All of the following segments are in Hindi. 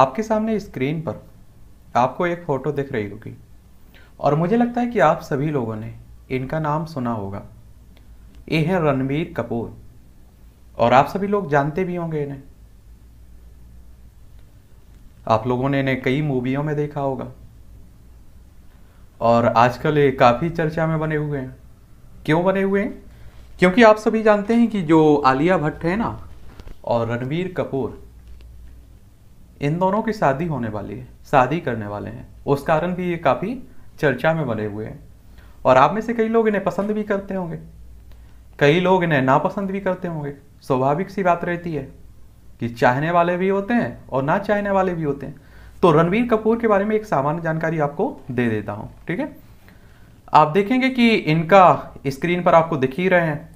आपके सामने स्क्रीन पर आपको एक फ़ोटो दिख रही होगी और मुझे लगता है कि आप सभी लोगों ने इनका नाम सुना होगा ये है रणबीर कपूर और आप सभी लोग जानते भी होंगे इन्हें आप लोगों ने इन्हें कई मूवियों में देखा होगा और आजकल ये काफ़ी चर्चा में बने हुए हैं क्यों बने हुए हैं क्योंकि आप सभी जानते हैं कि जो आलिया भट्ट है ना और रणबीर कपूर इन दोनों की शादी होने वाली है शादी करने वाले हैं उस कारण भी ये काफ़ी चर्चा में बने हुए हैं और आप में से कई लोग इन्हें पसंद भी करते होंगे कई लोग इन्हें नापसंद भी करते होंगे स्वाभाविक सी बात रहती है कि चाहने वाले भी होते हैं और ना चाहने वाले भी होते हैं तो रणवीर कपूर के बारे में एक सामान्य जानकारी आपको दे देता हूँ ठीक है आप देखेंगे कि इनका स्क्रीन पर आपको दिख ही रहे हैं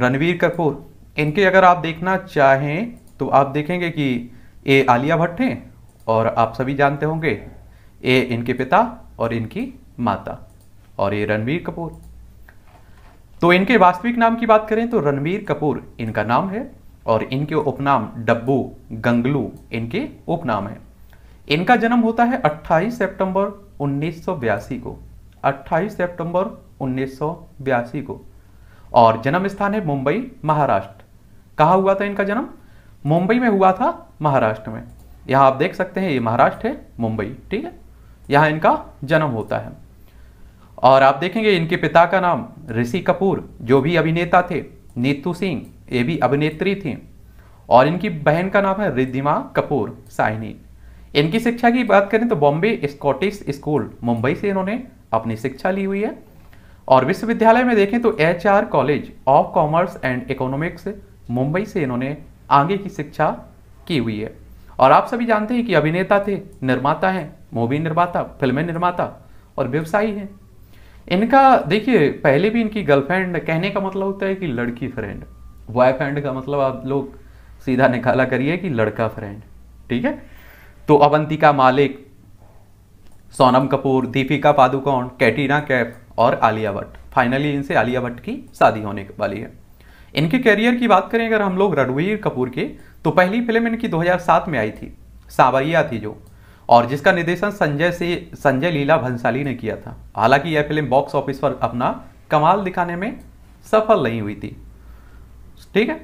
रणवीर कपूर इनके अगर आप देखना चाहें तो आप देखेंगे कि ए आलिया भट्ट हैं और आप सभी जानते होंगे ए इनके पिता और इनकी माता और ये रणवीर कपूर तो इनके वास्तविक नाम की बात करें तो रणवीर कपूर इनका नाम है और इनके उपनाम डब्बू गंगलू इनके उपनाम है इनका जन्म होता है 28 सितंबर उन्नीस को 28 सितंबर उन्नीस को और जन्म स्थान है मुंबई महाराष्ट्र कहा हुआ था इनका जन्म मुंबई में हुआ था महाराष्ट्र में यहाँ आप देख सकते हैं ये महाराष्ट्र है मुंबई ठीक है यहाँ इनका जन्म होता है और आप देखेंगे इनके पिता का नाम ऋषि कपूर जो भी अभिनेता थे नीतू सिंह ये भी अभिनेत्री थी और इनकी बहन का नाम है रिद्धिमा कपूर साइनी इनकी शिक्षा की बात करें तो बॉम्बे स्कॉटिश स्कूल मुंबई से इन्होंने अपनी शिक्षा ली हुई है और विश्वविद्यालय में देखें तो H R college of commerce and economics Mumbai से इन्होंने आगे की शिक्षा की हुई है और आप सभी जानते हैं कि अभिनेता थे निर्माता हैं मूवी निर्माता फिल्में निर्माता और व्यवसायी हैं इनका देखिए पहले भी इनकी गर्लफ्रेंड कहने का मतलब होता है कि लड़की फ्रेंड बॉयफ्रेंड का मतलब आप लोग सीधा निकाला करिए कि लड़का फ्रेंड ठीक है तो अवंतिका मालिक सोनम कपूर दीपिका पादुकोण कैटीना कैफ और आलिया भट्ट फाइनली इनसे आलिया भट्ट की शादी होने वाली है इनके करियर की बात करें अगर हम लोग रणवीर कपूर के तो पहली फिल्म इनकी 2007 में आई थी सावरिया थी जो और जिसका निर्देशन संजय से संजय लीला भंसाली ने किया था हालांकि यह फिल्म बॉक्स ऑफिस पर अपना कमाल दिखाने में सफल नहीं हुई थी ठीक है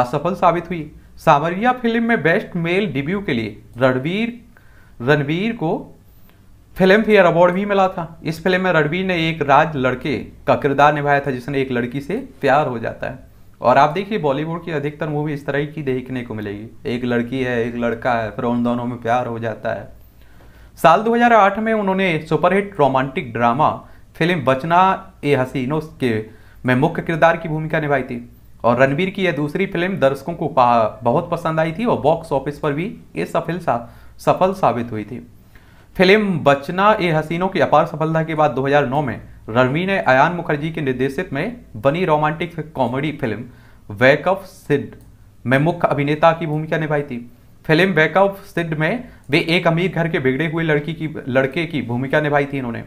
असफल साबित हुई सावरिया फिल्म में बेस्ट मेल डिब्यू के लिए रणवीर रणवीर को फिल्म फेयर अवार्ड भी मिला था इस फिल्म में रणवीर ने एक राज लड़के का किरदार निभाया था जिसने एक लड़की से प्यार हो जाता है और आप देखिए बॉलीवुड की अधिकतर मूवी इस तरह की देखने को मिलेगी एक लड़की है एक लड़का है फिर उन दोनों में प्यार हो जाता है साल 2008 में उन्होंने सुपरहिट रोमांटिक ड्रामा फिल्म बचना ए हसीनो के में मुख्य किरदार की भूमिका निभाई थी और रणवीर की यह दूसरी फिल्म दर्शकों को बहुत पसंद आई थी और बॉक्स ऑफिस पर भी ये सफल सा, सफल साबित हुई थी फिल्म बचना ए हसीनों की अपार सफलता के बाद 2009 में रणवीर ने अयान मुखर्जी के निर्देशित में बनी रोमांटिक कॉमेडी फिल्म ऑफ सिड में मुख्य अभिनेता की भूमिका निभाई थी फिल्म ऑफ सिड में वे एक अमीर घर के बिगड़े हुए लड़की की लड़के की भूमिका निभाई थी इन्होंने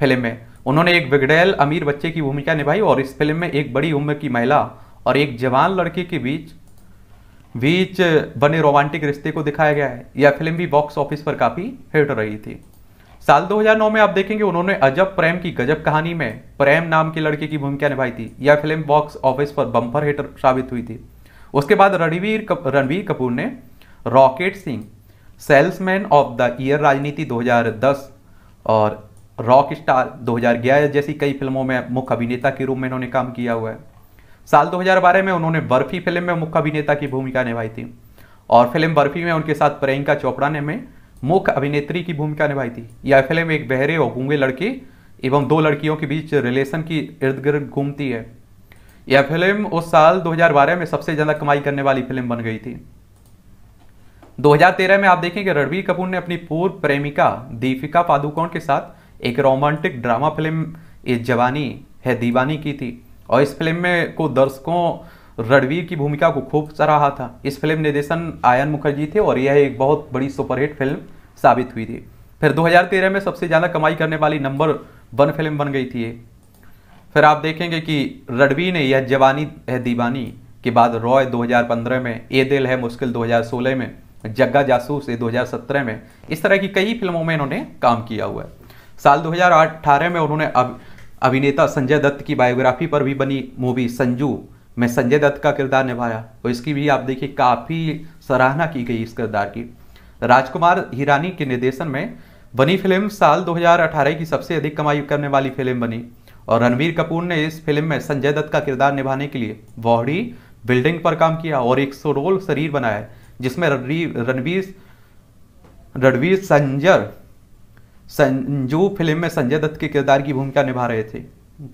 फिल्म में उन्होंने एक बिगड़ैल अमीर बच्चे की भूमिका निभाई और इस फिल्म में एक बड़ी उम्र की महिला और एक जवान लड़के के बीच बीच बने रोमांटिक रिश्ते को दिखाया गया है यह फिल्म भी बॉक्स ऑफिस पर काफ़ी हिट रही थी साल 2009 में आप देखेंगे उन्होंने अजब प्रेम की गजब कहानी में प्रेम नाम के लड़के की भूमिका निभाई थी यह फिल्म बॉक्स ऑफिस पर बम्पर हिटर साबित हुई थी उसके बाद रणवीर रणवीर कपूर ने rocket Singh salesman of the year Rajneeti 2010 और रॉक स्टार दो जैसी कई फिल्मों में मुख्य अभिनेता के रूप में इन्होंने काम किया हुआ है साल 2012 में उन्होंने बर्फी फिल्म में मुख्य अभिनेता की भूमिका निभाई थी और फिल्म बर्फी में उनके साथ प्रियंका चोपड़ा ने में मुख्य अभिनेत्री की भूमिका निभाई थी यह फिल्म एक बहरे और गूंगे लड़के एवं दो लड़कियों के बीच रिलेशन की इर्द गिर्द घूमती है यह फिल्म उस साल 2012 में सबसे ज़्यादा कमाई करने वाली फिल्म बन गई थी 2013 में आप देखेंगे रणवीर कपूर ने अपनी पूर्व प्रेमिका दीपिका पादुकोण के साथ एक रोमांटिक ड्रामा फिल्म ये जवानी है दीवानी की थी और इस फिल्म में को दर्शकों रणवीर की भूमिका को खूब सराहा था इस फिल्म निर्देशन आयन मुखर्जी थे और यह एक बहुत बड़ी सुपरहिट फिल्म साबित हुई थी फिर 2013 में सबसे ज़्यादा कमाई करने वाली नंबर वन फिल्म बन गई थी फिर आप देखेंगे कि रणवीर ने यह जवानी है दीवानी के बाद रॉय 2015 में ए दिल है मुश्किल 2016 में जग्गा जासूस दो हजार में इस तरह की कई फिल्मों में इन्होंने काम किया हुआ है साल 2018 में उन्होंने अभिनेता संजय दत्त की बायोग्राफी पर भी बनी मूवी संजू में संजय दत्त का किरदार निभाया और इसकी भी आप देखिए काफ़ी सराहना की गई इस किरदार की राजकुमार हिरानी के निर्देशन में बनी फिल्म साल 2018 की सबसे अधिक कमाई करने वाली फिल्म बनी और रणवीर कपूर ने इस फिल्म में संजय दत्त का किरदार निभाने के लिए वॉहड़ी बिल्डिंग पर काम किया और एक सोरोल शरीर बनाया जिसमें रणवीर रणवीर संजर संजू फिल्म में संजय दत्त के किरदार की भूमिका निभा रहे थे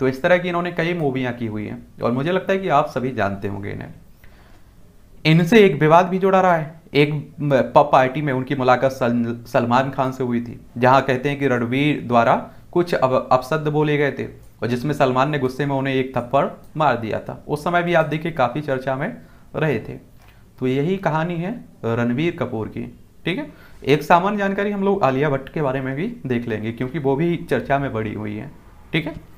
तो इस तरह की इन्होंने कई मूवियाँ की हुई हैं और मुझे लगता है कि आप सभी जानते होंगे इन्हें इनसे एक विवाद भी जुड़ा रहा है एक पब पार्टी में उनकी मुलाकात सलमान खान से हुई थी जहां कहते हैं कि रणवीर द्वारा कुछ अपशब्द बोले गए थे और जिसमें सलमान ने गुस्से में उन्हें एक थप्पड़ मार दिया था उस समय भी आप देखिए काफ़ी चर्चा में रहे थे तो यही कहानी है रणवीर कपूर की ठीक है एक सामान्य जानकारी हम लोग आलिया भट्ट के बारे में भी देख लेंगे क्योंकि वो भी चर्चा में बड़ी हुई है ठीक है